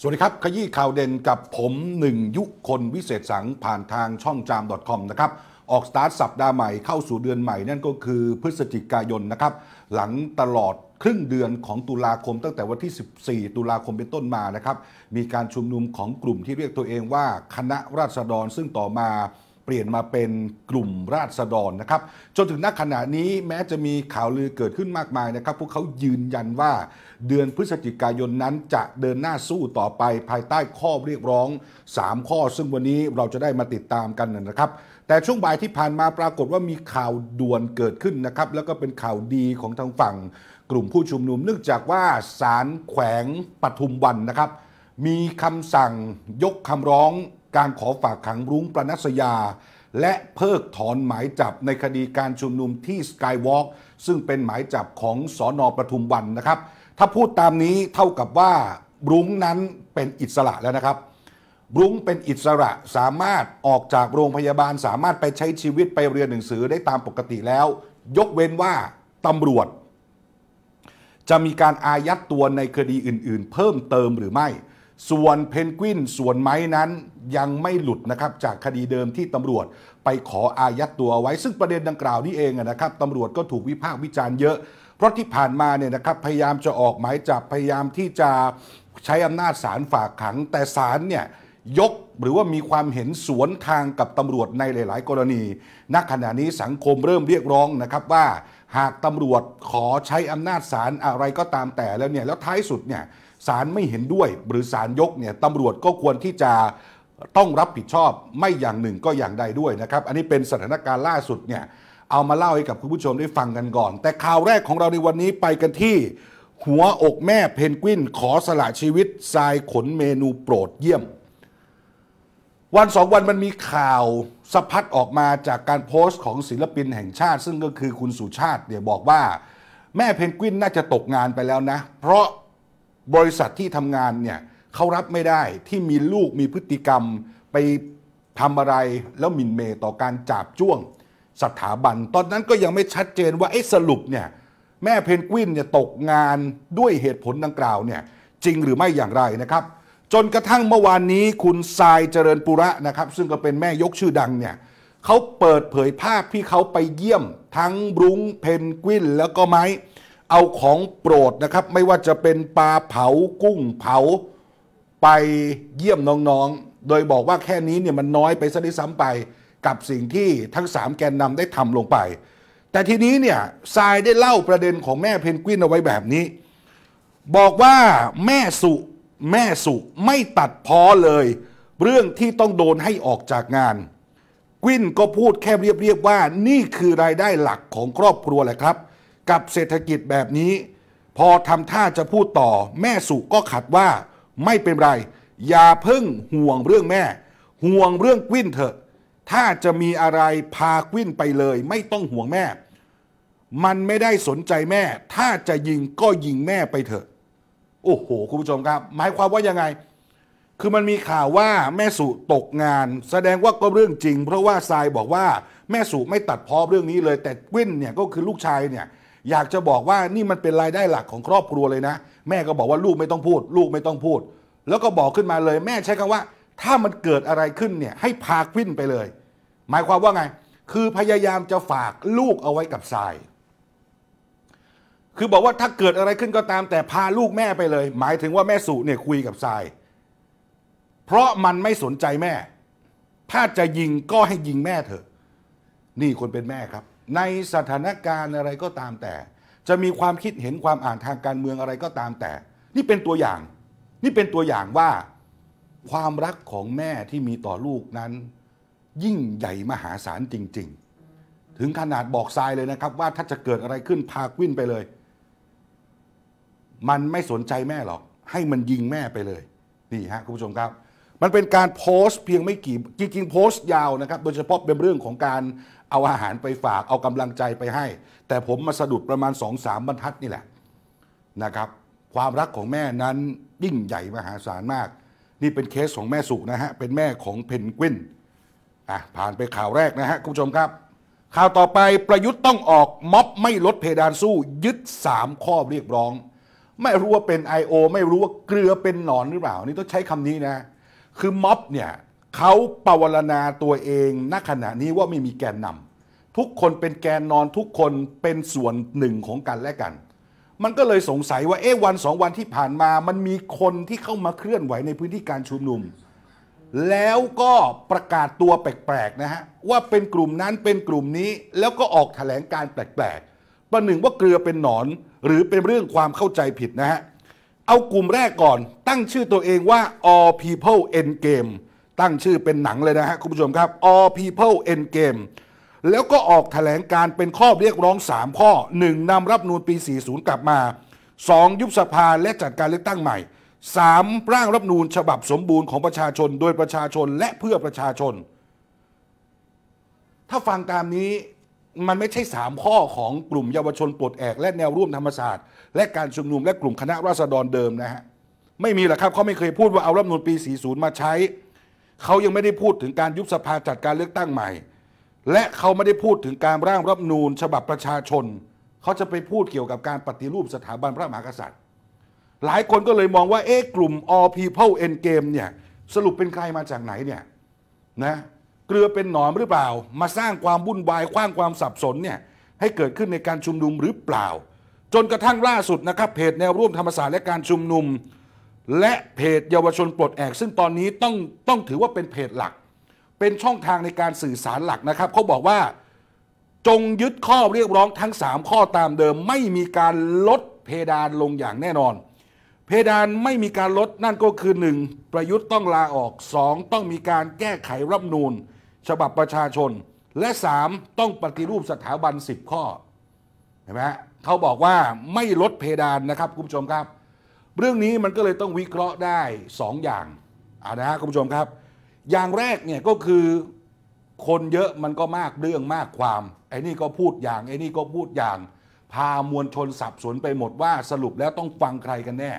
สวัสดีครับ ขยี้ข่าวเด่นกับผมหนึ่งยุคนวิเศษสังผ่านทางช่องจาม .com นะครับออกสตาร์ทสัปดาห์ใหม่เข้าสู่เดือนใหม่นั่นก็คือ พฤศจิกายนนะครับหลังตลอดครึ่งเดือนของตุลาคมตั้งแต่วันที่ 14 ตุลาคมเป็นต้นมานะครับมีการชุมนุมของกลุ่มที่เรียกตัวเองว่าคณะราษฎรซึ่งต่อมาเปลี่ยนมาเป็นกลุ่มราษฎรนะครับจนถึงณขณะนี้แม้จะมีข่าวลือเกิดขึ้นมากมายนะครับ พวกเขายืนยันว่า เดือนพฤศจิกายนนั้นจะเดินหน้าสู้ต่อไป ภายใต้ข้อเรียกร้อง 3 ข้อซึ่งวันนี้เราจะได้มาติดตามกันนะครับ แต่ช่วงบ่ายที่ผ่านมาปรากฏว่ามีข่าวด่วนเกิดขึ้นนะครับแล้วก็เป็นข่าวดีของทางฝั่ง กลุ่มผู้ชุมนุมเนื่องจากว่าศาลแขวงปทุมวันนะครับ มีคำสั่งยกคำร้องการขอฝากขังรุ้งประนัสยา และเพิกถอนหมายจับในคดีการชุมนุมที่สกายวอล์กซึ่งเป็นหมายจับของสอนอประทุมวันนะครับ ถ้าพูดตามนี้เท่ากับว่ารุ้งนั้นเป็นอิสระแล้วนะครับรุ้งเป็นอิสระสามารถออกจากโรงพยาบาล สามารถไปใช้ชีวิตไปเรียนหนังสือได้ตามปกติแล้ว ยกเว้นว่าตำรวจ จะมีการอายัดตัวในคดีอื่น ๆ เพิ่มเติมหรือไม่ส่วนเพนกวิน ส่วนไม้นั้นยังไม่หลุดนะครับจากคดีเดิมที่ตำรวจไปขออายัดตัวไว้ ซึ่งประเด็นดังกล่าวนี้เองนะครับตำรวจก็ถูกวิพากษ์วิจารณ์เยอะ เพราะที่ผ่านมาเนี่ยนะครับ พยายามจะออกหมายจับพยายามที่จะใช้อำนาจศาลฝากขัง แต่ศาลเนี่ยยกหรือว่ามีความเห็นสวนทางกับตำรวจในหลาย ๆ กรณีณขณะนี้สังคมเริ่มเรียกร้องนะครับว่าหากตำรวจขอใช้อำนาจศาลอะไรก็ตามแต่แล้วเนี่ยแล้วท้ายสุดเนี่ยศาลไม่เห็นด้วยหรือศาลยกเนี่ยตำรวจก็ควรที่จะต้องรับผิดชอบไม่อย่างหนึ่งก็อย่างใดด้วยนะครับ อันนี้เป็นสถานการณ์ล่าสุดเนี่ยเอามาเล่าให้กับคุณผู้ชมได้ฟังกันก่อน แต่ข่าวแรกของเราในวันนี้ไปกันที่ หัวอกแม่เพนกวินขอสละชีวิตทรายขนเมนูโปรดเยี่ยม วันสองวันมันมีข่าวสะพัดออกมาจากการโพสต์ของศิลปินแห่งชาติ ซึ่งก็คือคุณสุชาติเนี่ยบอกว่า แม่เพนกวินน่าจะตกงานไปแล้วนะ เพราะบริษัทที่ทำงานเนี่ยเขารับไม่ได้ที่มีลูกมีพฤติกรรมไปทำอะไรแล้วหมิ่นเมต่อการจับจ้วงสถาบันตอนนั้นก็ยังไม่ชัดเจนว่าไอ้สรุปเนี่ยแม่เพนกวินเนี่ยตกงานด้วยเหตุผลดังกล่าวเนี่ยจริงหรือไม่อย่างไรนะครับ จนกระทั่งเมื่อวานนี้คุณทรายเจริญปุระนะครับ ซึ่งก็เป็นแม่ยกชื่อดังเนี่ยเขาเปิดเผยภาพที่เขาไปเยี่ยม ทั้งบรุ้งเพนกวินแล้วก็ไม้เอาของโปรดนะครับไม่ว่าจะเป็นปลาเผากุ้งเผา ไปเยี่ยมน้องๆ โดยบอกว่าแค่นี้เนี่ยมันน้อยไปซะด้วยซ้ำไป กับสิ่งที่ทั้งสามแกนนำได้ทำลงไป แต่ทีนี้เนี่ยทรายได้เล่าประเด็นของแม่เพนกวินเอาไว้แบบนี้ บอกว่าแม่สุแม่สุไม่ตัดพ้อเลย เรื่องที่ต้องโดนให้ออกจากงาน กวินก็พูดแค่เรียบๆว่า นี่คือรายได้หลักของครอบครัวแหละครับกับเศรษฐกิจแบบนี้ พอทำท่าจะพูดต่อ แม่สุก็ขัดว่าไม่เป็นไร อย่าเพิ่งห่วงเรื่องแม่ ห่วงเรื่องกวิ้นเถอะ ถ้าจะมีอะไรพากวิ้นไปเลย ไม่ต้องห่วงแม่ มันไม่ได้สนใจแม่ ถ้าจะยิงก็ยิงแม่ไปเถอะ โอ้โห คุณผู้ชมครับ หมายความว่ายังไง คือมันมีข่าวว่าแม่สุตกงาน แสดงว่าก็เรื่องจริง เพราะว่าทรายบอกว่าแม่สุไม่ตัดพ้อเรื่องนี้เลย แต่กวิ้นเนี่ยก็คือลูกชายเนี่ยอยากจะบอกว่านี่มันเป็นรายได้หลักของครอบครัวเลยนะ แม่ก็บอกว่าลูกไม่ต้องพูด ลูกไม่ต้องพูด แล้วก็บอกขึ้นมาเลย แม่ใช้คำว่าถ้ามันเกิดอะไรขึ้นเนี่ย ให้พาควินไปเลย หมายความว่าไง คือพยายามจะฝากลูกเอาไว้กับทราย คือบอกว่าถ้าเกิดอะไรขึ้นก็ตามแต่พาลูกแม่ไปเลย หมายถึงว่าแม่สุเนี่ยคุยกับทราย เพราะมันไม่สนใจแม่ ถ้าจะยิงก็ให้ยิงแม่เถอะ นี่คนเป็นแม่ครับในสถานการณ์อะไรก็ตามแต่ จะมีความคิดเห็นความอ่านทางการเมืองอะไรก็ตามแต่ นี่เป็นตัวอย่าง นี่เป็นตัวอย่างว่าความรักของแม่ที่มีต่อลูกนั้น ยิ่งใหญ่มหาศาลจริงๆ ถึงขนาดบอกทรายเลยนะครับ ว่าถ้าจะเกิดอะไรขึ้นพาวิ่นไปเลย มันไม่สนใจแม่หรอกให้มันยิงแม่ไปเลยนี่ฮะคุณผู้ชมครับ มันเป็นการโพสต์เพียงไม่กี่จริงๆโพสต์ยาวนะครับโดยเฉพาะเป็นเรื่องของการเอาอาหารไปฝาก เอากำลังใจไปให้ แต่ผมมาสะดุดประมาณสองสามบรรทัดนี่แหละนะครับความรักของแม่นั้น ยิ่งใหญ่มหาศาลมาก นี่เป็นเคสของแม่สุนะฮะ เป็นแม่ของเพนกวินอ่ะผ่านไปข่าวแรกนะฮะ คุณผู้ชมครับ ข่าวต่อไปประยุทธ์ต้องออกม็อบไม่ลดเพดานสู้ยึด 3 ข้อเรียกร้อง ไม่รู้ว่าเป็น I.O. ไม่รู้ว่าเกลือเป็นหนอนหรือเปล่า นี่ต้องใช้คำนี้นะ คือม็อบเนี่ยเขาปวารณาตัวเองณขณะนี้ว่าไม่มีแกนนำทุกคนเป็นแกนนอนทุกคนเป็นส่วนหนึ่งของกันและกัน มันก็เลยสงสัยว่าเอ๊ะวันสองวันที่ผ่านมามันมีคนที่เข้ามาเคลื่อนไหวในพื้นที่การชุมนุม แล้วก็ประกาศตัวแปลกๆนะฮะว่าเป็นกลุ่มนั้นเป็นกลุ่มนี้แล้วก็ออกแถลงการแปลกๆ ประหนึ่งว่าเกลือเป็นหนอน หรือเป็นเรื่องความเข้าใจผิดนะฮะเอากลุ่มแรกก่อนตั้งชื่อตัวเองว่า All People End Game ตั้งชื่อเป็นหนังเลยนะฮะคุณผู้ชมครับ All People End Game แล้วก็ออกแถลงการเป็นข้อเรียกร้อง 3 ข้อ 1. นำรับนูนปี 40 กลับมา 2. ยุบสภา และจัดการเลือกตั้งใหม่ 3. ร่างรับนูนฉบับสมบูรณ์ของประชาชน โดยประชาชนและเพื่อประชาชน ถ้าฟังตามนี้มันไม่ใช่ 3 ข้อของกลุ่มเยาวชนปลดแอก และแนวร่วมธรรมศาสตร์และการชุมนุมและกลุ่มคณะราษฎรเดิมนะฮะไม่มีหรอกครับเขาไม่เคยพูดว่าเอารับนูนปี 40 มาใช้เขายังไม่ได้พูดถึงการยุบสภาจัดการเลือกตั้งใหม่ และเขาไม่ได้พูดถึงการร่างรัฐนูญฉบับประชาชน เขาจะไปพูดเกี่ยวกับการปฏิรูปสถาบันพระมหากษัตริย์หลายคนก็เลยมองว่า เอ๊ะกลุ่ม All People End Game เนี่ยสรุปเป็นใครมาจากไหนเนี่ยนะเกลือเป็นหนอมหรือเปล่า มาสร้างความวุ่นวายขว้างความสับสนเนี่ยให้เกิดขึ้นในการชุมนุมหรือเปล่า จนกระทั่งล่าสุดนะครับเพจแนวร่วมธรรมศาสตร์และการชุมนุมและเพจเยาวชนปลดแอกซึ่งตอนนี้ต้องต้องถือว่าเป็นเพจหลัก เป็นช่องทางในการสื่อสารหลักนะครับ เขาบอกว่า จงยึดข้อเรียกร้องทั้ง 3 ข้อตามเดิม ไม่มีการลดเพดานลงอย่างแน่นอน เพดานไม่มีการลดนั่นก็คือ 1. ประยุทธ์ต้องลาออก 2. ต้องมีการแก้ไขรัฐนูลฉบับประชาชน และ 3. ต้องปฏิรูปสถาบัน 10 ข้อเห็นไหมเขาบอกว่าไม่ลดเพดานนะครับคุณผู้ชมครับเรื่องนี้มันก็เลยต้องวิเคราะห์ได้2ออย่างอานะครับคุณผู้ชมครับ อย่างแรกเนี่ยก็คือคนเยอะมันก็มากเรื่องมากความไอ้นี่ก็พูดอย่างไอ้นี่ก็พูดอย่าง พามวลชนสับสนไปหมดว่าสรุปแล้วต้องฟังใครกันแน่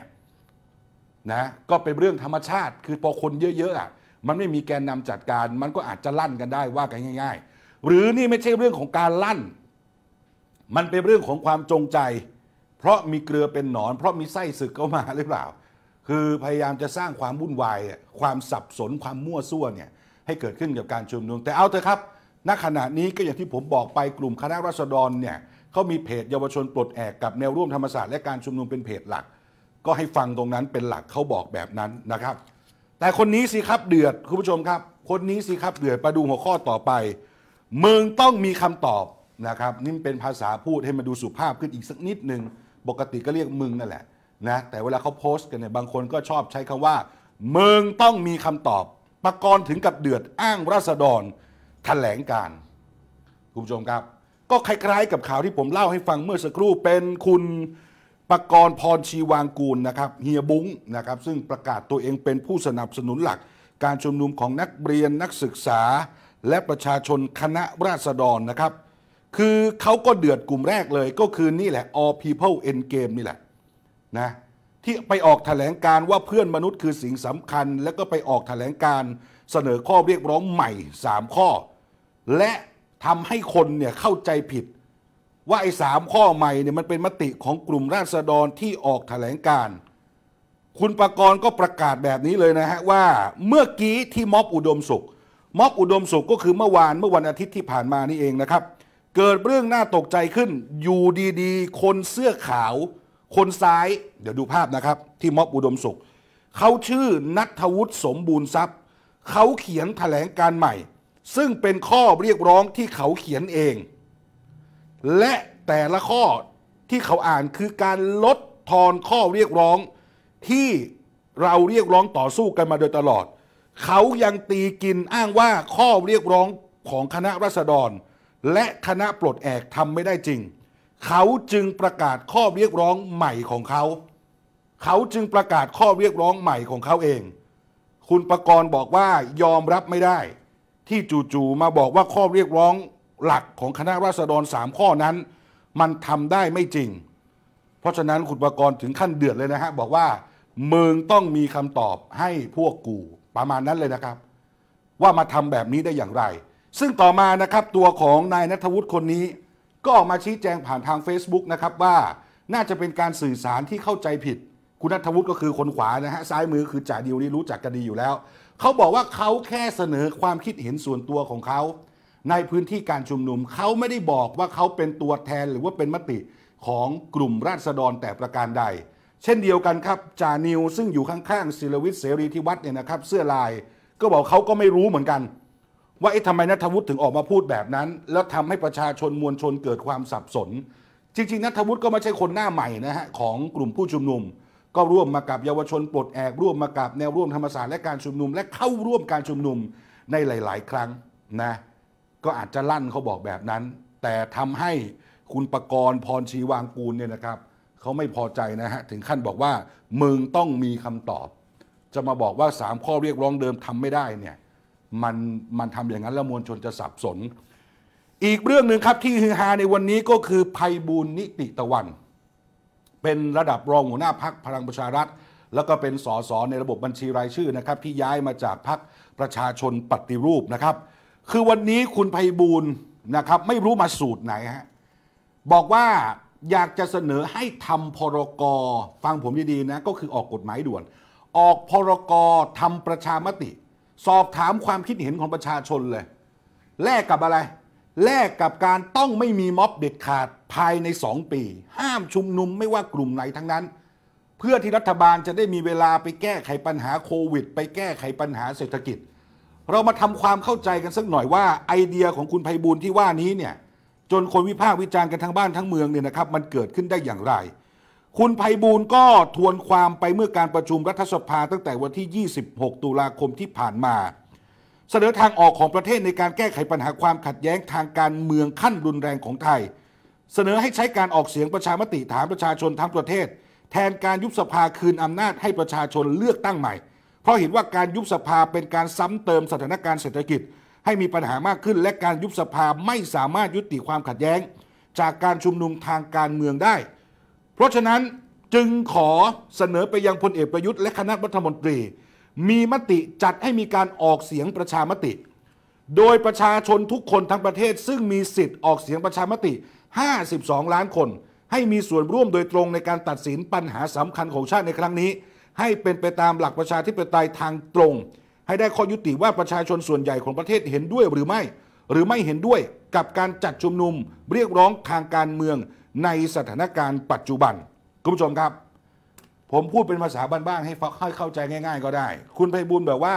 นะก็เป็นเรื่องธรรมชาติคือพอคนเยอะๆมันไม่มีแกนนำจัดการ มันก็อาจจะลั่นกันได้ว่ากันง่าย ๆ หรือนี่ไม่ใช่เรื่องของการลั่น มันเป็นเรื่องของความจงใจเพราะมีเกลือเป็นหนอน เพราะมีไส้ศึกเข้ามาหรือเปล่า คือพยายามจะสร้างความวุ่นวายความสับสนความมั่วซั่วเนี่ยให้เกิดขึ้นกับการชุมนุมแต่เอาเถอะครับณขณะนี้ก็อย่างที่ผมบอกไปกลุ่มคณะรัษฎรเนี่ยเขามีเพจเยาวชนปลดแอกกับแนวร่วมธรรมศาสตร์ และการชุมนุมเป็นเพจหลัก ก็ให้ฟังตรงนั้นเป็นหลักเขาบอกแบบนั้นนะครับ แต่คนนี้สิครับเดือดคุณผู้ชมครับ คนนี้สิครับเดือดปาดูหัวข้อต่อไปมึงต้องมีคำตอบนะครับนี่เป็นภาษาพูดให้มาดูสุภาพขึ้นอีกสักนิดหนึ่งปกติก็เรียกมึงนั่นแหละนะแต่เวลาเขาโพสต์กันเนี่ยบางคนก็ชอบใช้คำว่ามึงต้องมีคำตอบปกรณ์ถึงกับเดือดอ้างราษฎรถแถลงการ คุณผู้ชมครับ ก็คล้ายๆกับข่าวที่ผมเล่าให้ฟังเมื่อสักครู่เป็นคุณปกรณ์พรชีวางกูลนะครับเฮียบุ้งนะครับ ซึ่งประกาศตัวเองเป็นผู้สนับสนุนหลัก การชุมนุมของนักเรียนนักศึกษา และประชาชนคณะราษฎรนะครับคือเขาก็เดือดกลุ่มแรกเลย ก็คือนี่แหละ all people end game นี่แหละนะที่ไปออกถแถลงการว่าเพื่อนมนุษย์คือสิ่งสำคัญ แล้วก็ไปออกถแถลงการเสนอข้อเรียกร้องใหม่ 3 ข้อ และทำให้คนเนี่ยเข้าใจผิดว่าไอ้สามข้อใหม่เนี่ยมันเป็นมติของกลุ่มราษฎรที่ออกถแถลงการ คุณประกรณ์ก็ประกาศแบบนี้เลยนะฮะว่าเมื่อกี้ที่ม็อบอุดมสุข ม็อบอุดมสุขก็คือเมื่อวานเมื่อวันอาทิตย์ที่ผ่านมานี่เองนะครับเกิดเรื่องน่าตกใจขึ้น อยู่ดีๆ คนเสื้อขาว คนซ้าย เดี๋ยวดูภาพนะครับ ที่ม็อบอุดมสุขเขาชื่อนัทวุฒิสมบูรณ์ทรัพย์เขาเขียนแถลงการใหม่ ซึ่งเป็นข้อเรียกร้องที่เขาเขียนเอง และแต่ละข้อที่เขาอ่านคือการลดทอนข้อเรียกร้อง ที่เราเรียกร้องต่อสู้กันมาโดยตลอด เขายังตีกินอ้างว่าข้อเรียกร้องของคณะรัษฎรและคณะปลดแอกทำไม่ได้จริง เขาจึงประกาศข้อเรียกร้องใหม่ของเขา เขาจึงประกาศข้อเรียกร้องใหม่ของเขาเอง คุณประกรณ์บอกว่ายอมรับไม่ได้ ที่จู่ๆมาบอกว่าข้อเรียกร้องหลักของคณะราษฎรสามข้อนั้น มันทำได้ไม่จริง เพราะฉะนั้นคุณประกรณ์ถึงขั้นเดือดเลยนะฮะบอกว่ามึงต้องมีคำตอบให้พวกกูประมาณนั้นเลยนะครับ ว่ามาทำแบบนี้ได้อย่างไรซึ่งต่อมานะครับตัวของนายนัทวุฒิคนนี้ ก็ออกมาชี้แจงผ่านทาง Facebook นะครับว่าน่าจะเป็นการสื่อสารที่เข้าใจผิด คุณนัทวุฒิก็คือคนขวานะฮะซ้ายมือคือจ่าดิวนี่รู้จักกันดีอยู่แล้ว เขาบอกว่าเขาแค่เสนอความคิดเห็นส่วนตัวของเขา ในพื้นที่การชุมนุมเขาไม่ได้บอกว่าเขาเป็นตัวแทนหรือว่าเป็นมติของกลุ่มราษฎรแต่ประการใด เช่นเดียวกันครับจานิว ซึ่งอยู่ข้างๆศิลวิทย์เสรีที่วัดเนี่ยนะครับเสื้อลาย ก็บอกเขาก็ไม่รู้เหมือนกันว่าไอ้ทำไมนัทวุฒิถึงออกมาพูดแบบนั้น แล้วทำให้ประชาชนมวลชนเกิดความสับสน จริงๆนัทวุฒิก็ไม่ใช่คนหน้าใหม่นะฮะของกลุ่มผู้ชุมนุม ก็ร่วมมากับเยาวชนปลดแอกร่วมมากับแนวร่วมธรรมศาสตร์และการชุมนุม และเข้าร่วมการชุมนุมในหลาย ๆ ครั้งนะก็อาจจะลั่นเขาบอกแบบนั้น แต่ทำให้คุณประกรณ์ พรชีวางกูลเนี่ยนะครับเขาไม่พอใจนะฮะถึงขั้นบอกว่ามึงต้องมีคำตอบ จะมาบอกว่า3ข้อเรียกร้องเดิมทำไม่ได้เนี่ยมันมันทำอย่างนั้น แล้วมวลชนจะสับสน อีกเรื่องหนึ่งครับ ที่ฮือฮาในวันนี้ก็คือภัยบูลนิติตะวัน เป็นระดับรองหัวหน้าพักพลังประชารัฐแล้วก็เป็นสสในระบบบัญชีรายชื่อนะครับที่ย้ายมาจากพักประชาชนปฏิรูปนะครับ คือวันนี้คุณภัยบูลนะครับไม่รู้มาสูตรไหนฮะบอกว่าอยากจะเสนอให้ทำพรกฟังผมดีๆนะก็คือออกกฎหมายด่วน ออกพรกททำประชามติสอบถามความคิดเห็นของประชาชนเลยแลกกับอะไรแลกกับการต้องไม่มีม็อบเด็ดขาดภายในสองปี ห้ามชุมนุมไม่ว่ากลุ่มไหนทั้งนั้น เพื่อที่รัฐบาลจะได้มีเวลาไปแก้ไขปัญหาโควิด ไปแก้ไขปัญหาเศรษฐกิจ เรามาทำความเข้าใจกันสักหน่อยว่าไอเดียของคุณไพบูลที่ว่านี้เนี่ยจนคนวิพากษ์วิจารณ์กันทั้งบ้านทั้งเมืองเนี่ยนะครับมันเกิดขึ้นได้อย่างไรคุณภัยบูลก็ทวนความไปเมื่อการประชุมรัฐสภาตั้งแต่วันที่ 26 ตุลาคมที่ผ่านมา เสนอทางออกของประเทศในการแก้ไขปัญหาความขัดแย้งทางการเมืองขั้นรุนแรงของไทย เสนอให้ใช้การออกเสียงประชามติถามประชาชนทั้งประเทศ แทนการยุบสภาคืนอำนาจให้ประชาชนเลือกตั้งใหม่ เพราะเห็นว่าการยุบสภาเป็นการซ้ำเติมสถานการณ์เศรษฐกิจ ให้มีปัญหามากขึ้น และการยุบสภาไม่สามารถยุติความขัดแย้ง จากการชุมนุมทางการเมืองได้เพราะฉะนั้นจึงขอเสนอไปยังพลเอกประยุทธ์และคณะรัฐมนตรี มีมติจัดให้มีการออกเสียงประชามติ โดยประชาชนทุกคนทั้งประเทศ ซึ่งมีสิทธิ์ออกเสียงประชามติ 52 ล้านคน ให้มีส่วนร่วมโดยตรงในการตัดสินปัญหาสำคัญของชาติในครั้งนี้ ให้เป็นไปตามหลักประชาธิปไตยทางตรง ให้ได้ข้อยุติว่าประชาชนส่วนใหญ่ของประเทศเห็นด้วยหรือไม่ หรือไม่เห็นด้วยกับการจัดชุมนุมเรียกร้องทางการเมืองในสถานการณ์ปัจจุบัน คุณผู้ชมครับ ผมพูดเป็นภาษาบ้านๆให้ให้เข้าใจง่ายๆก็ได้ คุณไพบูลแบบว่า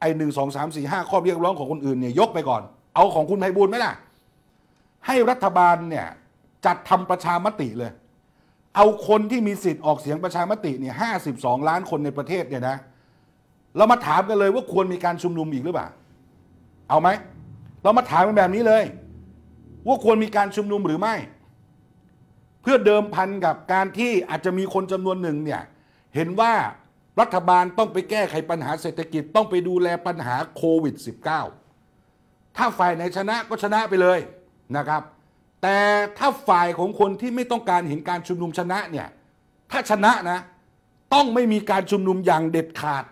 ไอ้หนึ่งสองสามสี่ห้าข้อเรียกร้องของคนอื่นเนี่ย ยกไปก่อน เอาของคุณไพบูลไหมล่ะ ให้รัฐบาลเนี่ยจัดทำประชามติเลย เอาคนที่มีสิทธิ์ออกเสียงประชามติเนี่ยห้าสิบสองล้านคนในประเทศเนี่ยนะเรามาถามกันเลยว่าควรมีการชุมนุมอีกหรือเปล่าเอาไหมเรามาถามกันแบบนี้เลย ว่าควรมีการชุมนุมหรือไม่เพื่อเดิมพันกับการที่อาจจะมีคนจำนวนหนึ่งเนี่ยเห็นว่ารัฐบาลต้องไปแก้ไขปัญหาเศรษฐกิจต้องไปดูแลปัญหาโควิด -19 ถ้าฝ่ายไหนชนะก็ชนะไปเลยนะครับ แต่ถ้าฝ่ายของคนที่ไม่ต้องการเห็นการชุมนุมชนะเนี่ยถ้าชนะนะต้องไม่มีการชุมนุมอย่างเด็ดขาด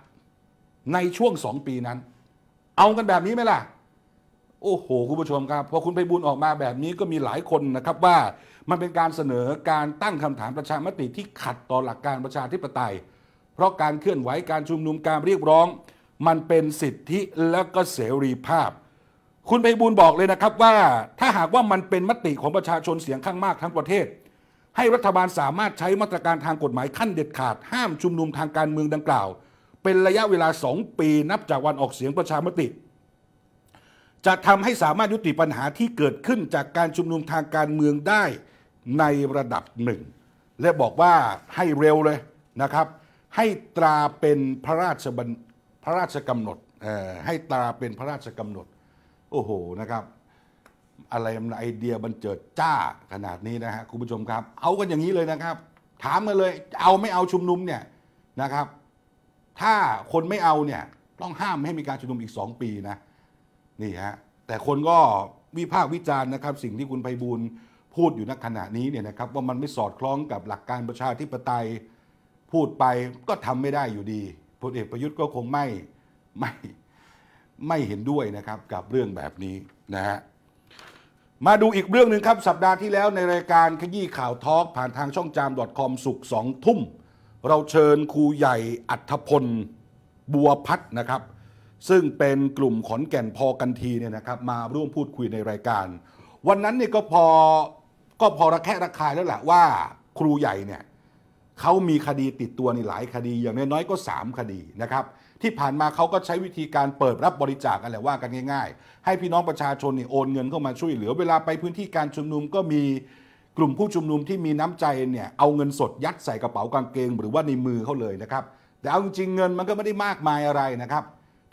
ในช่วงสองปีนั้น เอากันแบบนี้ไหมล่ะโอ้โหคุณผู้ชมครับพอคุณไพบูลออกมาแบบนี้ก็มีหลายคนนะครับว่ามันเป็นการเสนอการตั้งคำถามประชามติที่ขัดต่อหลักการประชาธิปไตย เพราะการเคลื่อนไหวการชุมนุมการเรียกร้อง มันเป็นสิทธิและก็เสรีภาพ คุณไพบูลบอกเลยนะครับว่าถ้าหากว่ามันเป็นมติของประชาชนเสียงข้างมากทั้งประเทศ ให้รัฐบาลสามารถใช้มาตรการทางกฎหมายขั้นเด็ดขาดห้ามชุมนุมทางการเมืองดังกล่าว เป็นระยะเวลา 2 ปีนับจากวันออกเสียงประชามติจะทำให้สามารถยุติปัญหาที่เกิดขึ้นจากการชุมนุมทางการเมืองได้ในระดับหนึ่ง และบอกว่าให้เร็วเลยนะครับ ให้ตราเป็นพระราชบัญพระราชกำหนดให้ตราเป็นพระราชกำหนด โอ้โหนะครับ อะไรไอเดียบันเจิดจ้าขนาดนี้นะฮะคุณผู้ชมครับ เอากันอย่างนี้เลยนะครับ ถามกันเลยเอาไม่เอาชุมนุมเนี่ยนะครับ ถ้าคนไม่เอาเนี่ยต้องห้ามให้มีการชุมนุมอีก 2 ปีนะนี่ฮะแต่คนก็วิพากษ์วิจารณ์นะครับ สิ่งที่คุณไพบูลพูดอยู่ณขณะนี้เนี่ยนะครับ ว่ามันไม่สอดคล้องกับหลักการประชาธิปไตย พูดไปก็ทำไม่ได้อยู่ดีพลเอกประยุทธ์ก็คงไม่ไม่ไม่เห็นด้วยนะครับ กับเรื่องแบบนี้นะฮะมาดูอีกเรื่องหนึ่งครับสัปดาห์ที่แล้วในรายการ ขยี้ข่าวทอล์กผ่านทางช่องจาม .com สุกสองทุ่ม เราเชิญครูใหญ่อัธพลบัวพัฒนะครับซึ่งเป็นกลุ่มขอนแก่นพอกันทีเนี่ยนะครับมาร่วมพูดคุยในรายการ วันนั้นเนี่ยก็พอก็พอระแคะระคายแล้วแหละว่า ครูใหญ่เนี่ยเขามีคดีติดตัวในหลายคดีอย่างน้อยๆก็ 3 คดีนะครับที่ผ่านมาเขาก็ใช้วิธีการเปิดรับบริจาคกันแหละว่ากันง่ายๆ ให้พี่น้องประชาชนเนี่ยโอนเงินเข้ามาช่วยเหลือเวลาไปพื้นที่การชุมนุมก็มีกลุ่มผู้ชุมนุมที่มีน้ำใจเนี่ยเอาเงินสดยัดใส่กระเป๋ากางเกง หรือว่าในมือเขาเลยนะครับแต่เอาจริงเงินมันก็ไม่ได้มากมายอะไรนะครับ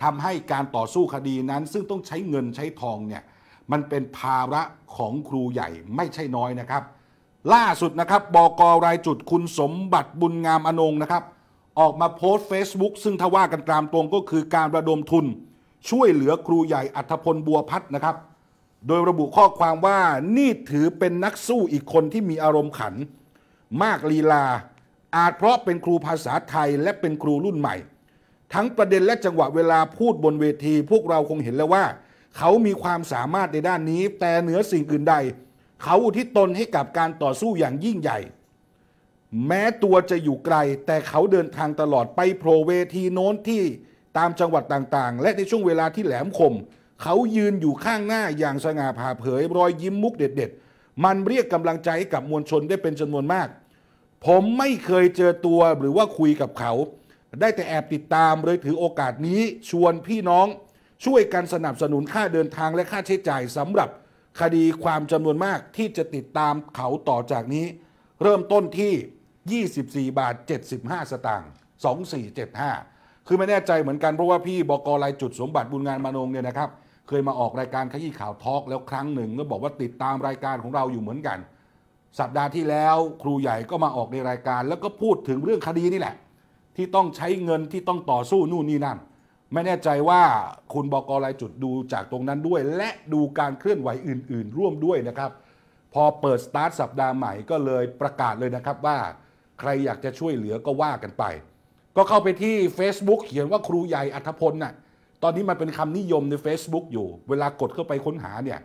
ทำให้การต่อสู้คดีนั้น ซึ่งต้องใช้เงินใช้ทองเนี่ยมันเป็นภาระของครูใหญ่ไม่ใช่น้อยนะครับ ล่าสุดนะครับบกรายจุดคุณสมบัติบุญงามอนงนะครับ ออกมาโพสต์ Facebook ซึ่งทว่ากันตามตรงก็คือการระดมทุนช่วยเหลือครูใหญ่อัธพลบัวพัฒนะครับ โดยระบุข้อความว่านี่ถือเป็นนักสู้อีกคนที่มีอารมณ์ขัน มากลีลา อาจเพราะเป็นครูภาษาไทยและเป็นครูรุ่นใหม่ทั้งประเด็นและจังหวะเวลาพูดบนเวที พวกเราคงเห็นแล้วว่า เขามีความสามารถในด้านนี้ แต่เหนือสิ่งอื่นใด เขาอุทิศตนให้กับการต่อสู้อย่างยิ่งใหญ่ แม้ตัวจะอยู่ไกล แต่เขาเดินทางตลอดไปโผล่เวทีโน้นที่ตามจังหวัดต่างๆ และในช่วงเวลาที่แหลมคม เขายืนอยู่ข้างหน้าอย่างสง่าผ่าเผยรอยยิ้มมุกเด็ด ๆ มันเรียกกำลังใจกับมวลชนได้เป็นจำนวนมาก ผมไม่เคยเจอตัวหรือว่าคุยกับเขาได้แต่แอบติดตามเลยถือโอกาสนี้ชวนพี่น้อง ช่วยกันสนับสนุนค่าเดินทางและค่าใช้จ่ายสำหรับคดีความจำนวนมากที่จะติดตามเขาต่อจากนี้ เริ่มต้นที่ 24 บาท 75 สตางค์ 2475 คือไม่แน่ใจเหมือนกันเพราะว่าพี่บอกรายจุดสมบัติบุญงานมานงเนี่ยนะครับเคยมาออกรายการขยี้ข่าวทอล์กแล้วครั้งหนึ่งก็บอกว่าติดตามรายการของเราอยู่เหมือนกัน สัปดาห์ที่แล้ว ครูใหญ่ก็มาออกในรายการ แล้วก็พูดถึงเรื่องคดีนี่แหละที่ต้องใช้เงินที่ต้องต่อสู้นู่นนี่นั่น ไม่แน่ใจว่าคุณบอกอะไรจุดดูจากตรงนั้นด้วย และดูการเคลื่อนไหวอื่นๆ ร่วมด้วยนะครับ พอเปิดสตาร์ทสัปดาห์ใหม่ก็เลยประกาศเลยนะครับว่าใครอยากจะช่วยเหลือก็ว่ากันไป ก็เข้าไปที่ Facebook เขียนว่าครูใหญ่อัธพลนะ่ะตอนนี้มันเป็นคำนิยมใน Facebook อยู่ เวลากดเข้าไปค้นหาเนี่ย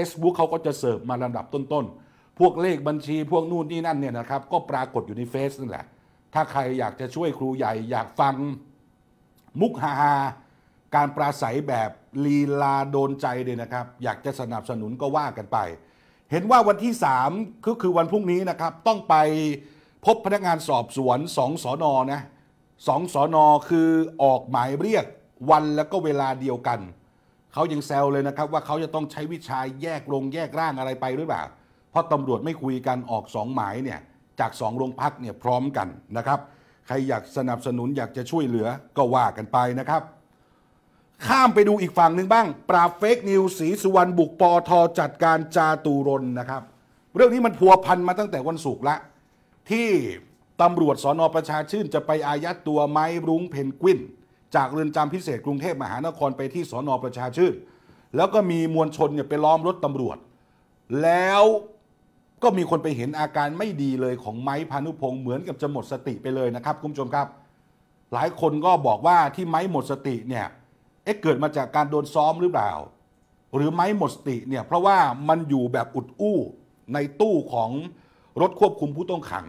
a c e b o o k เขาก็จะเสิร์ฟมาลำดับต้นๆ พวกเลขบัญชี พวกนู่นนี่นั่นเนี่ยนะครับก็ปรากฏอยู่ในเฟซนั่นแหละถ้าใครอยากจะช่วยครูใหญ่ อยากฟังมุกฮาฮาการปราศัยแบบลีลาโดนใจเลยนะครับอยากจะสนับสนุนก็ว่ากันไป เห็นว่าวันที่3ก็คือวันพรุ่งนี้นะครับต้องไปพบพนักงานสอบสวนสองสอนอนะสองสอนอคือออกหมายเรียกวันแล้วก็เวลาเดียวกัน เขายังแซวเลยนะครับ ว่าเขาจะต้องใช้วิชาแยกลง แยกร่างอะไรไปหรือเปล่าเพราะตำรวจไม่คุยกันออกสองหมายเนี่ยจาก2โรงพักเนี่ยพร้อมกันนะครับใครอยากสนับสนุนอยากจะช่วยเหลือก็ว่ากันไปนะครับ ข้ามไปดูอีกฝั่งหนึ่งบ้าง ปราบเฟกนิวสีสุวรรณบุกปอทอจัดการ จาตูรนนะครับ เรื่องนี้มันพัวพันมาตั้งแต่วันศุกร์ละที่ตำรวจสอนอประชาชื่น จะไปอายัดตัวไม้รุ้งเพนกวิน จากเรือนจำพิเศษกรุงเทพมหานครไปที่สอนอประชาชื่นแล้วก็มีมวลชนเนี่ยไปล้อมรถตำรวจ แล้วก็มีคนไปเห็นอาการไม่ดีเลย ของไม้พานุพงศ์เหมือนกับจะหมดสติไปเลยนะครับ คุณผู้ชมครับ หลายคนก็บอกว่าที่ไม้หมดสติเนี่ยเอ๊ะเกิดมาจากการโดนซ้อมหรือเปล่า หรือไม้หมดสติเนี่ยเพราะว่ามันอยู่แบบอุดอู้ในตู้ของรถควบคุมผู้ต้องขัง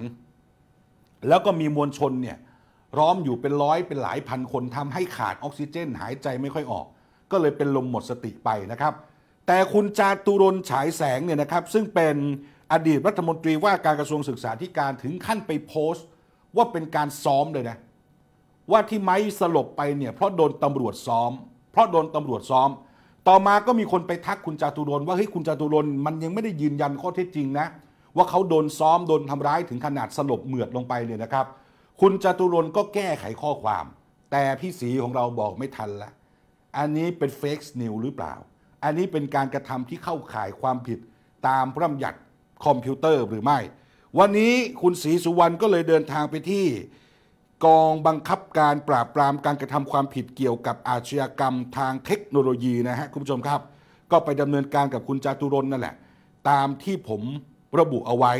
แล้วก็มีมวลชนเนี่ยร้อมอยู่เป็นร้อยเป็นหลายพันคนทำให้ขาดออกซิเจนหายใจไม่ค่อยออก ก็เลยเป็นลมหมดสติไปนะครับ แต่คุณจาตุรนฉายแสงเนี่ยนะครับซึ่งเป็นอดีตรัฐมนตรีว่าการกระทรวงศึกษาธิการถึงขั้นไปโพสต์ ว่าเป็นการซ้อมเลยนะ ว่าที่ไม้สลบไปเนี่ยเพราะโดนตำรวจซ้อม เพราะโดนตำรวจซ้อม ต่อมาก็มีคนไปทักคุณจตุรนว่าเฮ้ยคุณจตุรนมันยังไม่ได้ยืนยันข้อเท็จจริงนะว่าเขาโดนซ้อมโดนทำร้ายถึงขนาดสลบเหมือดลงไปเลยนะครับ คุณจตุรนก็แก้ไขข้อความ แต่พี่สีของเราบอกไม่ทันละอันนี้เป็นเฟกซ์นิวหรือเปล่า อันนี้เป็นการกระทำที่เข้าข่ายความผิดตามพระบัญญัติคอมพิวเตอร์หรือไม่ วันนี้คุณศรีสุวรรณก็เลยเดินทางไปที่ กองบังคับการปราบปรามการกระทำความผิดเกี่ยวกับอาชญากรรมทางเทคโนโลยีนะฮะ คุณผู้ชมครับ ก็ไปดำเนินการกับคุณจตุรนนั่นแหละ ตามที่ผมระบุเอาไว้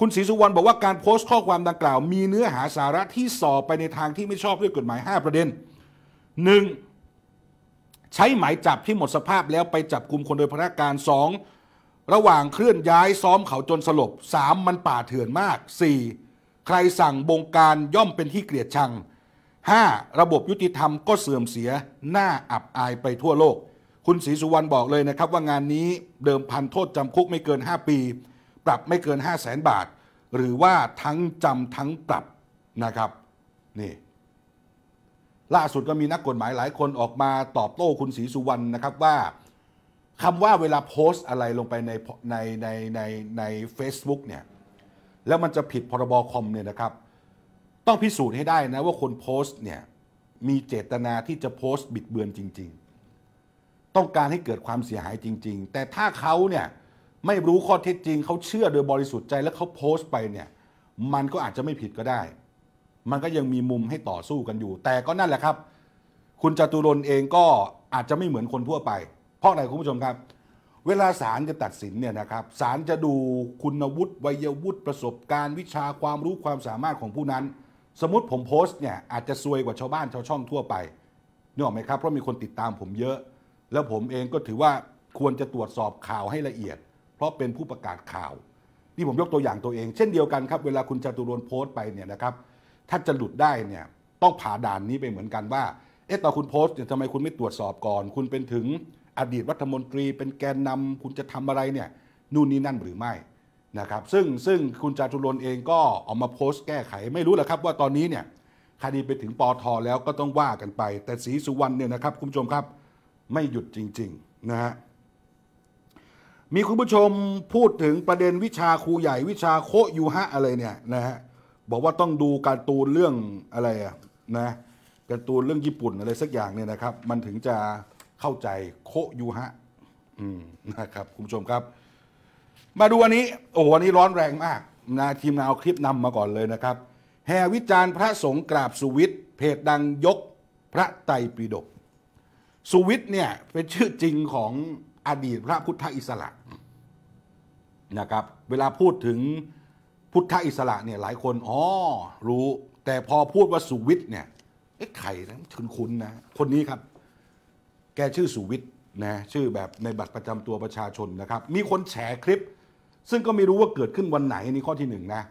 คุณศรีสุวรรณบอกว่าการโพสต์ข้อความดังกล่าว มีเนื้อหาสาระที่สอบไปในทางที่ไม่ชอบด้วยกฎหมาย 5 ประเด็น 1. ใช้หมายจับที่หมดสภาพแล้วไปจับกลุ่มคนโดยพนักการ 2. ระหว่างเคลื่อนย้ายซ้อมเขาจนสลบ 3. มันป่าเถื่อนมาก 4. ใครสั่งบงการย่อมเป็นที่เกลียดชัง 5. ระบบยุติธรรมก็เสื่อมเสียหน้าอับอายไปทั่วโลก คุณศรีสุวรรณบอกเลยนะครับว่างานนี้เดิมพันโทษจำคุกไม่เกิน 5 ปี ปรับไม่เกิน 5 0 0แสนบาท หรือว่าทั้งจำทั้งปรับนะครับนี่ล่าสุดก็มีนักกฎหมายหลายคนออกมาตอบโต้คุณศรีสุวรรณนะครับว่าคำว่าเวลาโพสต์อะไรลงไปในในในในในเฟซบุ๊กเนี่ยแล้วมันจะผิดพรบคอมเนี่ยนะครับ ต้องพิสูจน์ให้ได้นะว่าคนโพสต์เนี่ยมีเจตนาที่จะโพสต์บิดเบือนจริง ๆ ต้องการให้เกิดความเสียหายจริง ๆ แต่ถ้าเขาเนี่ยไม่รู้ข้อเท็จจริงเขาเชื่อโดยบริสุทธิ์ใจแล้วเขาโพสต์ไปเนี่ยมันก็อาจจะไม่ผิดก็ได้ มันก็ยังมีมุมให้ต่อสู้กันอยู่ แต่ก็นั่นแหละครับ คุณจตุรนเองก็อาจจะไม่เหมือนคนทั่วไปราะอะไรคุณผู้ชมครับ เวลาศาลจะตัดสินเนี่ยนะครับ ศาลจะดูคุณวุฒิวัยวุฒิประสบการณ์วิชาความรู้ความสามารถของผู้นั้น สมมติผมโพสต์เนี่ยอาจจะซวยกว่าชาวบ้านชาวช่องทั่วไปนึกออกไหมครับ เพราะมีคนติดตามผมเยอะ แล้วผมเองก็ถือว่าควรจะตรวจสอบข่าวให้ละเอียด เพราะเป็นผู้ประกาศข่าว นี่ผมยกตัวอย่างตัวเอง เช่นเดียวกันครับ เวลาคุณจตุรนโพสต์ไปเนี่ยนะครับ ถ้าจะหลุดได้เนี่ย ต้องผ่าด่านนี้ไปเหมือนกันว่า เอ๊ะตอนคุณโพสต์เนี่ยทำไมคุณไม่ตรวจสอบก่อน คุณเป็นถึงอดีตรัฐมนตรีเป็นแกนนำคุณจะทำอะไรเนี่ยนู่นนี่นั่นหรือไม่นะครับซึ่งซึ่งคุณจารุลนเองก็ออกมาโพสต์แก้ไขไม่รู้แหละครับ ว่าตอนนี้เนี่ยคดีไปถึงปอทอแล้วก็ต้องว่ากันไป แต่สีสุวรรณเนี่ยนะครับคุณผู้ชมครับไม่หยุดจริง ๆ นะฮะมีคุณผู้ชมพูดถึงประเด็นวิชาครูใหญ่วิชาโคยูฮะอะไรเนี่ยนะฮะบอกว่าต้องดูการ์ตูนเรื่องอะไรอะนะการ์ตูนเรื่องญี่ปุ่นอะไรสักอย่างเนี่ยนะครับมันถึงจะเข้าใจโคยูฮะนะครับคุณผู้ชมครับ มาดูวันนี้ โอ้วันนี้ร้อนแรงมาก นะทีมงานเอาคลิปนำมาก่อนเลยนะครับ แห่วิจารณ์พระสงฆ์กราบสุวิทย์เพจดังยกพระไตรปิฎกสุวิทย์เนี่ยเป็นชื่อจริงของอดีตพระพุทธอิสระนะครับ เวลาพูดถึงพุทธอิสระเนี่ย หลายคนอ๋อรู้ แต่พอพูดว่าสุวิทย์เนี่ยไอ้ไข่นะคุณคุณนะ คนนี้ครับแกชื่อสุวิทย์นะชื่อแบบในบัตรประจำตัวประชาชนนะครับมีคนแฉคลิป ซึ่งก็ไม่รู้ว่าเกิดขึ้นวันไหน นี่ข้อที่หนึ่งนะ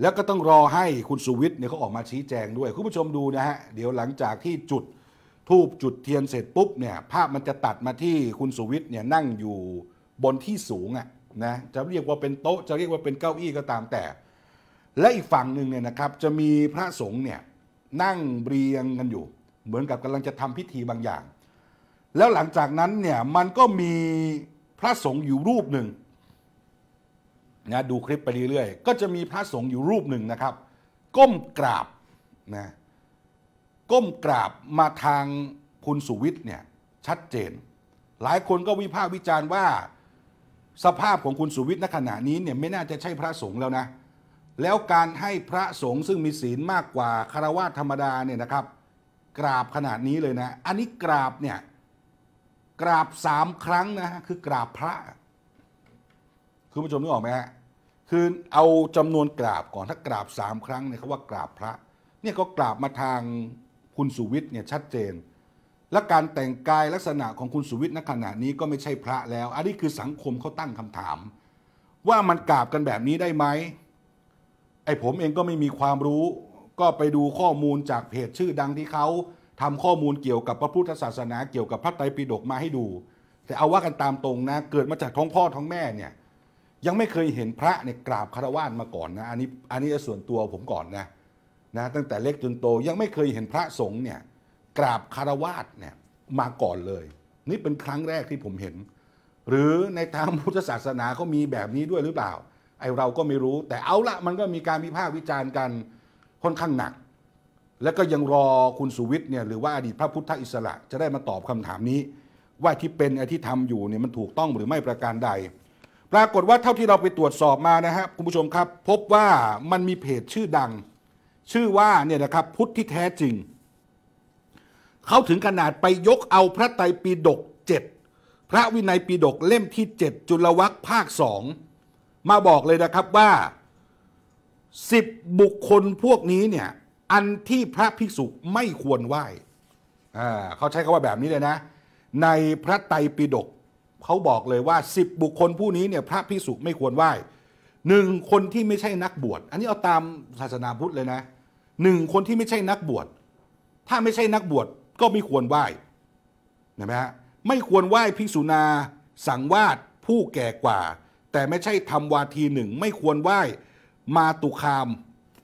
แล้วก็ต้องรอให้คุณสุวิทย์เนี่ยเขาออกมาชี้แจงด้วย คุณผู้ชมดูนะฮะ เดี๋ยวหลังจากที่จุดทูบจุดเทียนเสร็จปุ๊บเนี่ยภาพมันจะตัดมาที่คุณสุวิทย์เนี่ยนั่งอยู่บนที่สูงอะนะจะเรียกว่าเป็นโต๊ะ จะเรียกว่าเป็นเก้าอี้ก็ตามแต่ และอีกฝั่งหนึ่งเนี่ยนะครับ จะมีพระสงฆ์เนี่ยนั่งเรียงกันอยู่ เหมือนกับกำลังจะทำพิธีบางอย่างแล้วหลังจากนั้นเนี่ยมันก็มีพระสงฆ์อยู่รูปหนึ่งนะดูคลิปไปเรื่อยๆก็จะมีพระสงฆ์อยู่รูปหนึ่งนะครับ ก้มกราบนะก้มกราบมาทางคุณสุวิทย์เนี่ยชัดเจน หลายคนก็วิพากษ์วิจารณ์ว่าสภาพของคุณสุวิทย์ณขณะนี้เนี่ยไม่น่าจะใช่พระสงฆ์แล้วนะ แล้วการให้พระสงฆ์ซึ่งมีศีลมากกว่าคารวะธรรมดาเนี่ยนะครับ กราบขนาดนี้เลยนะ อันนี้กราบเนี่ยกราบสามครั้งนะฮะคือกราบพระคุณผู้ชมนึกออกไหมฮะคือเอาจำนวนกราบก่อนถ้ากราบสามครั้งเนี่ยเขาว่ากราบพระ เนี่ยก็กราบมาทางคุณสุวิทย์เนี่ยชัดเจน และการแต่งกายลักษณะของคุณสุวิทย์ณขณะนี้ก็ไม่ใช่พระแล้ว อันนี้คือสังคมเขาตั้งคำถาม ว่ามันกราบกันแบบนี้ได้ไหมไอ้ผมเองก็ไม่มีความรู้ ก็ไปดูข้อมูลจากเพจชื่อดังที่เขาทำข้อมูลเกี่ยวกับพระพุทธศาสนา เกี่ยวกับพระไตรปิฎกมาให้ดู แต่เอาว่ากันตามตรงนะ เกิดมาจากท้องพ่อท้องแม่เนี่ยยังไม่เคยเห็นพระเนี่ยกราบคารวะมาก่อนนะอันนี้อันนี้ส่วนตัวผมก่อนนะนะ ตั้งแต่เล็กจนโตยังไม่เคยเห็นพระสงฆ์เนี่ยกราบคารวะเนี่ยมาก่อนเลย นี่เป็นครั้งแรกที่ผมเห็น หรือในทางพุทธศาสนาเขามีแบบนี้ด้วยหรือเปล่า ไอเราก็ไม่รู้แต่เอาละมันก็มีการวิพากษ์วิจารณ์กันค่อนข้างหนักแล้วก็ยังรอคุณสุวิทย์เนี่ยหรือว่าอดีตพระพุทธอิสระจะได้มาตอบคำถามนี้ ว่าที่เป็นไอธที่ทมอยู่เนี่ยมันถูกต้องหรือไม่ประการใด ปรากฏว่าเท่าที่เราไปตรวจสอบมานะครับ คุณผู้ชมครับ พบว่ามันมีเพจชื่อดัง ชื่อว่าเนี่ยนะครับพุทธที่แท้จริง เขาถึงขนาดไปยกเอาพระไตรปิฎกเจ็ดพระวินัยปิฎกเล่มที่ 7 จุลวัคภาคสองมาบอกเลยนะครับว่า 10 บุคคลพวกนี้เนี่ยอันที่พระภิกษุไม่ควรไหว้เขาใช้คำว่าแบบนี้เลยนะ ในพระไตรปิฎกเขาบอกเลยว่าสิบบุคคลผู้นี้เนี่ยพระภิกษุไม่ควรไหว้หนึ่งคนที่ไม่ใช่นักบวช อันนี้เอาตามศาสนาพุทธเลยนะหนึ่งคนที่ไม่ใช่นักบวช ถ้าไม่ใช่นักบวชก็ไม่ควรไหว้นะไหมฮะไม่ควรไหว้ภิกษุนาสังวาสผู้แก่กว่า แต่ไม่ใช่ทำวาทีหนึ่งไม่ควรไหว้มาตุคาม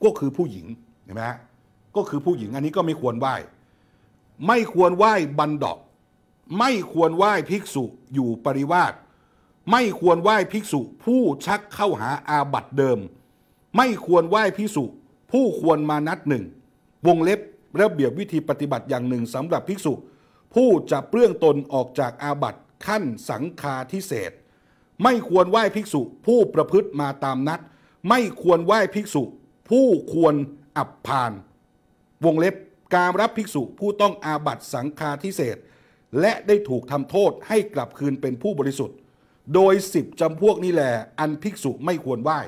ก็คือผู้หญิงเห็นไหมฮะก็คือผู้หญิงอันนี้ก็ไม่ควรไหว้ ไม่ควรไหว้บันดอก ไม่ควรไหว้ภิกษุอยู่ปริวาส ไม่ควรไหว้ภิกษุ ผู้ชักเข้าหาอาบัติเดิม ไม่ควรไหว้ภิกษุ ผู้ควรมานัดหนึ่ง วงเล็บระเบียบวิธีปฏิบัติอย่างหนึ่งสำหรับภิกษุ ผู้จะเปลื้องตนออกจากอาบัติขั้นสังฆาทิเศษไม่ควรไหว้ภิกษุ ผู้ประพฤติมาตามนัด ไม่ควรไหว้ภิกษุ ผู้ควรอับพานวงเล็บ การรับภิกษุผู้ต้องอาบัติสังฆาทิเศษ และได้ถูกทำโทษให้กลับคืนเป็นผู้บริสุทธิ์ โดยสิบจำพวกนี้แหละอันภิกษุไม่ควรไหว้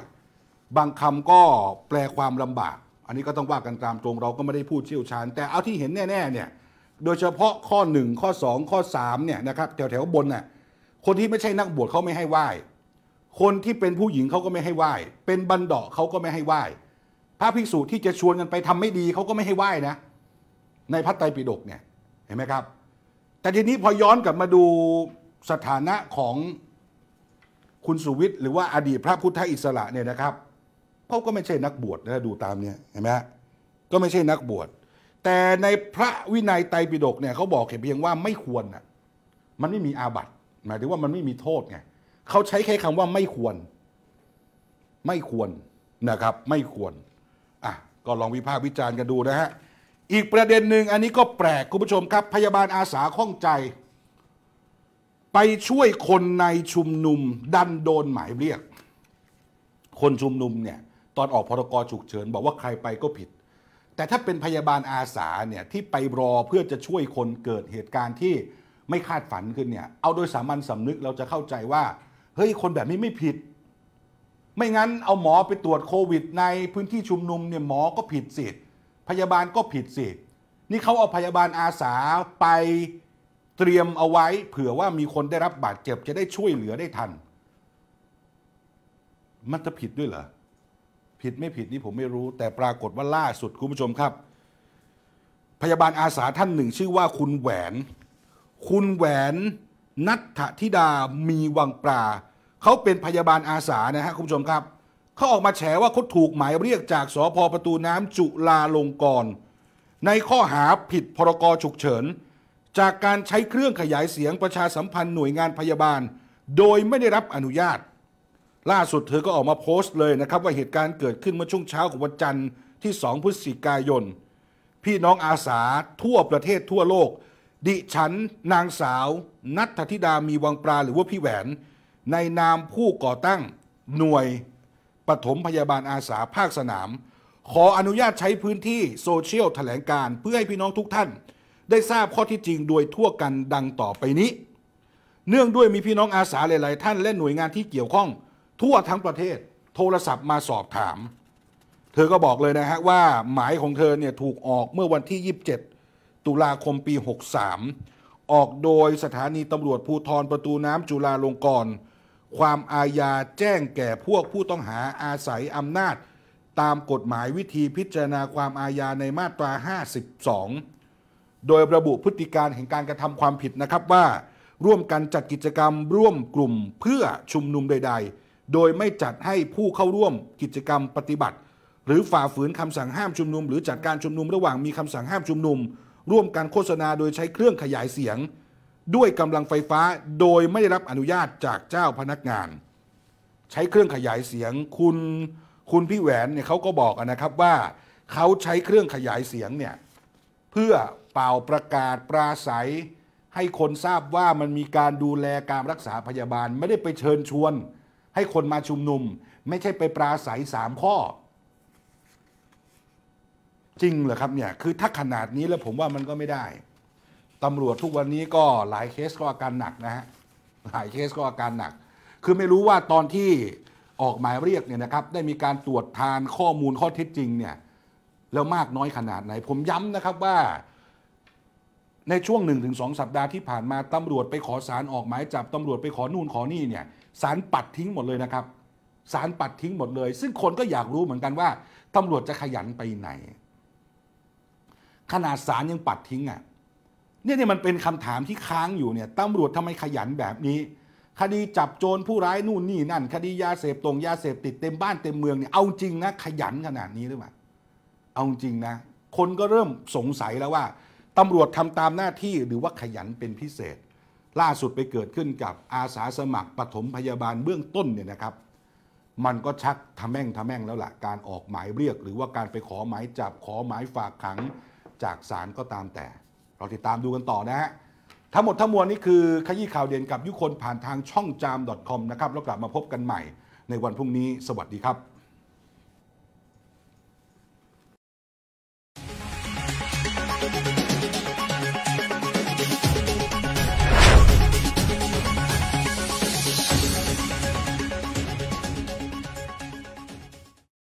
บางคำก็แปลความลำบาก อันนี้ก็ต้องว่ากันตามตรงเราก็ไม่ได้พูดเชี่ยวชาญ แต่เอาที่เห็นแน่ๆเนี่ยโดยเฉพาะข้อ 1 ข้อ 2 ข้อ3เนี่ยนะครับแถวๆบนน่ะคนที่ไม่ใช่นักบวชเขาไม่ให้ไหว้คนที่เป็นผู้หญิงเขาก็ไม่ให้ไหว้เป็นบันดาเขาก็ไม่ให้ไหว้พระภิกษุที่จะชวนกันไปทำไม่ดีเขาก็ไม่ให้ไหว้นะ ในพระไตรปิฎกเนี่ยเห็นไหมครับ แต่ทีนี้พอย้อนกลับมาดูสถานะของคุณสุวิทย์หรือว่าอดีตพระพุทธอิสระเนี่ยนะครับเขาก็ไม่ใช่นักบวชนะดูตามเนี่ยเห็นไหมก็ไม่ใช่นักบวชแต่ในพระวินัยไตรปิฎกเนี่ยเขาบอกเพียงว่าไม่ควรนะมันไม่มีอาบัติหมายถึงว่ามันไม่มีโทษไงเขาใช้แค่คำว่าไม่ควรไม่ควรนะครับ ไม่ควรก็ลองวิพากษ์วิจารณ์กันดูนะฮะ อีกประเด็นหนึ่งอันนี้ก็แปลกคุณผู้ชมครับพยาบาลอาสาข้องใจ ไปช่วยคนในชุมนุม ดันโดนหมายเรียก คนชุมนุมเนี่ยตอนออกพรกฉุกเฉินบอกว่าใครไปก็ผิด แต่ถ้าเป็นพยาบาลอาสาเนี่ยที่ไปรอเพื่อจะช่วยคนเกิดเหตุการณ์ที่ไม่คาดฝันขึ้นเนี่ยเอาโดยสามัญสำนึกเราจะเข้าใจว่าเฮ้ยคนแบบนี้ไม่ผิดไม่งั้นเอาหมอไปตรวจโควิดในพื้นที่ชุมนุมเนี่ยหมอก็ผิดสิทธิ์พยาบาลก็ผิดสิทธิ์นี่เขาเอาพยาบาลอาสาไปเตรียมเอาไว้ เผื่อว่ามีคนได้รับบาดเจ็บจะได้ช่วยเหลือได้ทันมันจะผิดด้วยเหรอผิดไม่ผิดนี่ผมไม่รู้ แต่ปรากฏว่าล่าสุดคุณผู้ชมครับ พยาบาลอาสาท่านหนึ่งชื่อว่าคุณแหวน คุณแหวน นัทธิดามีวังปราเขาเป็นพยาบาลอาสานะฮะคุณผู้ชมครับ เขาออกมาแฉว่าเขาถูกหมายเรียกจาก สพประตูน้ำจุลาลงกรณ์ในข้อหาผิดพรกฉุกเฉิน จากการใช้เครื่องขยายเสียงประชาสัมพันธ์หน่วยงานพยาบาล โดยไม่ได้รับอนุญาต ล่าสุดเธอก็ออกมาโพสต์เลยนะครับ ว่าเหตุการณ์เกิดขึ้นเมื่อช่วงเช้าของวันจันทร์ที่ 2 พฤศจิกายน พี่น้องอาสาทั่วประเทศทั่วโลก ดิฉัน นางสาวนัทธิดามีวังปลาหรือว่าพี่แหวนในนามผู้ก่อตั้ง หน่วย ปฐมพยาบาลอาสาภาคสนาม ขออนุญาตใช้พื้นที่โซเชียลแถลงการเพื่อให้พี่น้องทุกท่าน ได้ทราบข้อที่จริงโดยทั่วกันดังต่อไปนี้ เนื่องด้วยมีพี่น้องอาสาหลาย ๆ ท่านและหน่วยงานที่เกี่ยวข้อง ทั่วทั้งประเทศ โทรศัพท์มาสอบถาม เธอก็บอกเลยนะฮะว่า หมายของเธอเนี่ยถูกออกเมื่อวันที่ 27 ตุลาคมปี 63 ออกโดยสถานีตำรวจภูธรประตูน้ำจุฬาลงกรณ์ความอาญาแจ้งแก่พวกผู้ต้องหาอาศัยอำนาจ ตามกฎหมายวิธีพิจารณาความอาญาในมาตรา 52 โดยระบุพฤติการแห่งการกระทำความผิดนะครับว่า ร่วมกันจัดกิจกรรมร่วมกลุ่มเพื่อชุมนุมใดๆ โดยไม่จัดให้ผู้เข้าร่วมกิจกรรมปฏิบัติ หรือฝ่าฝืนคำสั่งห้ามชุมนุม หรือจัดการชุมนุมระหว่างมีคำสั่งห้ามชุมนุม ร่วมกันโฆษณาโดยใช้เครื่องขยายเสียงด้วยกำลังไฟฟ้าโดยไม่ได้รับอนุญาตจากเจ้าพนักงาน ใช้เครื่องขยายเสียงคุณคุณพี่แหวนเนี่ยเขาก็บอกนะครับว่าเขาใช้เครื่องขยายเสียงเนี่ยเพื่อเป่าประกาศปราศัยให้คนทราบว่ามันมีการดูแลการรักษาพยาบาลไม่ได้ไปเชิญชวน ให้คนมาชุมนุม ไม่ใช่ไปปราศัยสามข้อ จริงเหรอครับเนี่ยคือถ้าขนาดนี้แล้วผมว่ามันก็ไม่ได้ตำรวจทุกวันนี้ก็หลายเคสก็อาการหนักนะฮะหลายเคสก็อาการหนัก คือไม่รู้ว่าตอนที่ออกหมายเรียกเนี่ยนะครับได้มีการตรวจทานข้อมูลข้อเท็จจริงเนี่ยแล้วมากน้อยขนาดไหน ผมย้ำนะครับว่าในช่วงหนึ่งถึงสองสัปดาห์ที่ผ่านมาตำรวจไปขอสารออกหมายจับตำรวจไปขอนู่นขอนี่เนี่ยสารปัดทิ้งหมดเลยนะครับสารปัดทิ้งหมดเลย ซึ่งคนก็อยากรู้เหมือนกันว่าตำรวจจะขยันไปไหน ขนาดสารยังปัดทิ้งอะ่ะเนี่ยเนี่ยมันเป็นคำถามที่ค้างอยู่เนี่ยตำรวจทำไมขยันแบบนี้ คดีจับโจรผู้ร้ายนู่นนี่นั่น คดียาเสพตรงยาเสพติดเต็มบ้านเต็มเมืองเนี่ยเอาจริงนะขยันขนาดนี้หรือเปล่าเอาจริงนะ คนก็เริ่มสงสัยแล้วว่าตำรวจทำตามหน้าที่หรือว่าขยันเป็นพิเศษ ล่าสุดไปเกิดขึ้นกับอาสาสมัครปฐมพยาบาลเบื้องต้นเนี่ยนะครับ มันก็ชักทำแม่งทำแม่งแล้วละ่ะ การออกหมายเรียก หรือว่าการไปขอหมายจับ ขอหมายฝากขังจากศาลก็ตามแต่เราติดตามดูกันต่อนะฮะ ทั้งหมดทั้งมวลนี้คือ ขยี้ข่าวเด่นกับยุคนผ่านทางช่องจาม .com นะครับ แล้วกลับมาพบกันใหม่ในวันพรุ่งนี้ สวัสดีครับ